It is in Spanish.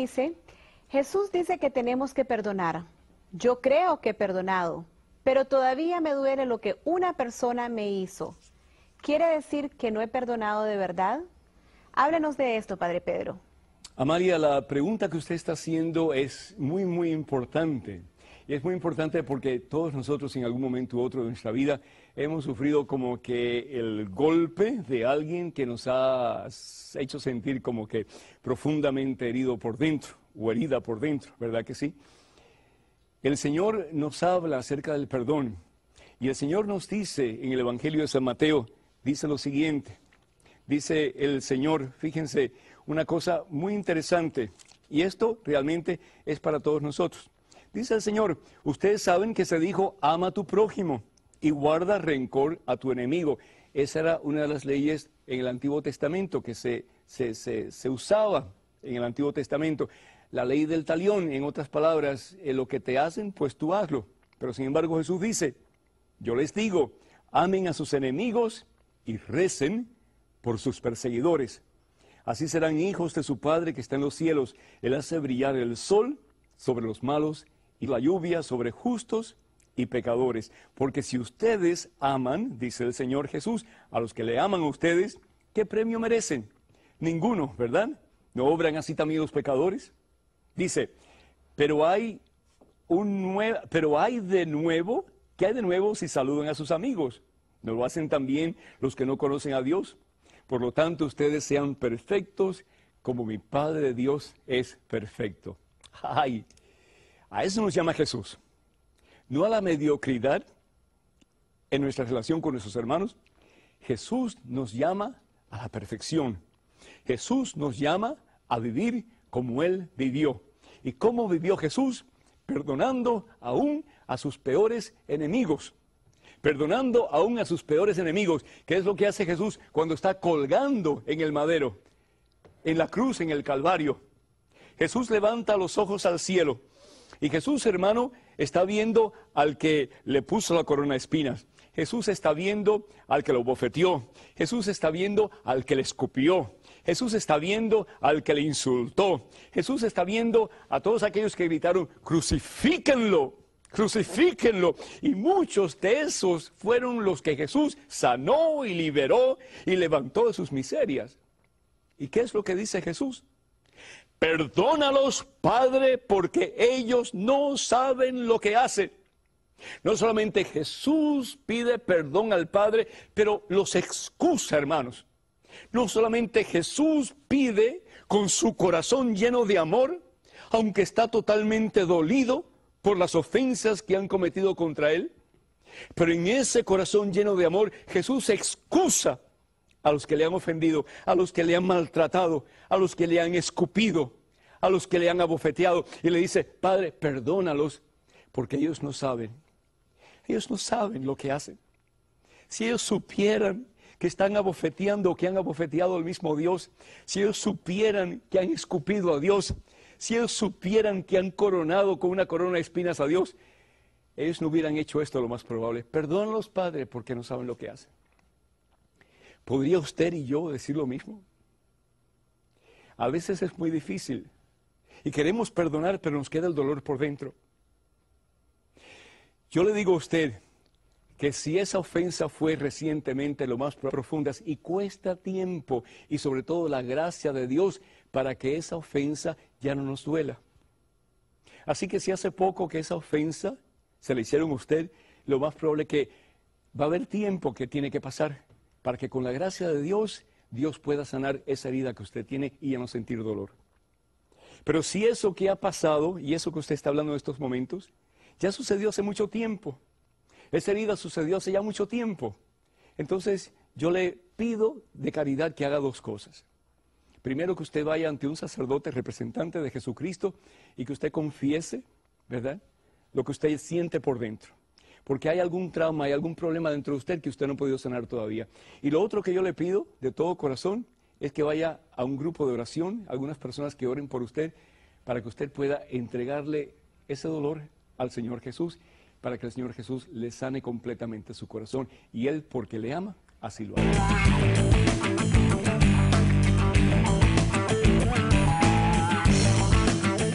dice, Jesús dice que tenemos que perdonar. Yo creo que he perdonado, pero todavía me duele lo que una persona me hizo. ¿Quiere decir que no he perdonado de verdad? Háblenos de esto, Padre Pedro. Amalia, la pregunta que usted está haciendo es muy, muy importante. Y es muy importante porque todos nosotros en algún momento u otro de nuestra vida hemos sufrido como que el golpe de alguien que nos ha hecho sentir como que profundamente herido por dentro o herida por dentro, ¿verdad que sí? El Señor nos habla acerca del perdón y el Señor nos dice en el Evangelio de San Mateo, dice lo siguiente, dice el Señor, fíjense, una cosa muy interesante y esto realmente es para todos nosotros. Dice el Señor, ustedes saben que se dijo, ama a tu prójimo y guarda rencor a tu enemigo. Esa era una de las leyes en el Antiguo Testamento que se, se, usaba en el Antiguo Testamento. La ley del talión, en otras palabras, eh, lo que te hacen, pues tú hazlo. Pero sin embargo Jesús dice, yo les digo, amen a sus enemigos y recen por sus perseguidores. Así serán hijos de su Padre que está en los cielos. Él hace brillar el sol sobre los malos y la lluvia sobre justos y pecadores. Porque si ustedes aman, dice el Señor Jesús, a los que le aman a ustedes, ¿qué premio merecen? Ninguno, ¿verdad? ¿No obran así también los pecadores? Dice, pero hay, un pero hay de nuevo, ¿qué hay de nuevo si saludan a sus amigos? ¿No lo hacen también los que no conocen a Dios? Por lo tanto, ustedes sean perfectos como mi Padre de Dios es perfecto. ¡Ay! A eso nos llama Jesús. No a la mediocridad en nuestra relación con nuestros hermanos. Jesús nos llama a la perfección. Jesús nos llama a vivir como Él vivió. ¿Y cómo vivió Jesús? Perdonando aún a sus peores enemigos. Perdonando aún a sus peores enemigos. ¿Qué es lo que hace Jesús cuando está colgando en el madero? En la cruz, en el Calvario. Jesús levanta los ojos al cielo y Jesús, hermano, está viendo al que le puso la corona de espinas. Jesús está viendo al que lo bofeteó. Jesús está viendo al que le escupió. Jesús está viendo al que le insultó. Jesús está viendo a todos aquellos que gritaron, crucifíquenlo, crucifíquenlo. Y muchos de esos fueron los que Jesús sanó y liberó y levantó de sus miserias. ¿Y qué es lo que dice Jesús? Perdónalos, Padre, porque ellos no saben lo que hacen. No solamente Jesús pide perdón al Padre, pero los excusa, hermanos. No solamente Jesús pide con su corazón lleno de amor, aunque está totalmente dolido por las ofensas que han cometido contra él, pero en ese corazón lleno de amor Jesús excusa a los que le han ofendido, a los que le han maltratado, a los que le han escupido, a los que le han abofeteado. Y le dice, Padre, perdónalos, porque ellos no saben. Ellos no saben lo que hacen. Si ellos supieran que están abofeteando, que han abofeteado al mismo Dios, si ellos supieran que han escupido a Dios, si ellos supieran que han coronado con una corona de espinas a Dios, ellos no hubieran hecho esto lo más probable. Perdónalos, Padre, porque no saben lo que hacen. ¿Podría usted y yo decir lo mismo? A veces es muy difícil y queremos perdonar, pero nos queda el dolor por dentro. Yo le digo a usted que si esa ofensa fue recientemente lo más profunda y cuesta tiempo y sobre todo la gracia de Dios para que esa ofensa ya no nos duela. Así que si hace poco que esa ofensa se le hicieron a usted, lo más probable que va a haber tiempo que tiene que pasar para que con la gracia de Dios, Dios pueda sanar esa herida que usted tiene y ya no sentir dolor. Pero si eso que ha pasado y eso que usted está hablando en estos momentos, ya sucedió hace mucho tiempo. Esa herida sucedió hace ya mucho tiempo. Entonces yo le pido de caridad que haga dos cosas. Primero que usted vaya ante un sacerdote representante de Jesucristo y que usted confiese, ¿verdad? Lo que usted siente por dentro porque hay algún trauma, hay algún problema dentro de usted que usted no ha podido sanar todavía. Y lo otro que yo le pido de todo corazón es que vaya a un grupo de oración, algunas personas que oren por usted, para que usted pueda entregarle ese dolor al Señor Jesús, para que el Señor Jesús le sane completamente su corazón. Y Él, porque le ama, así lo hace.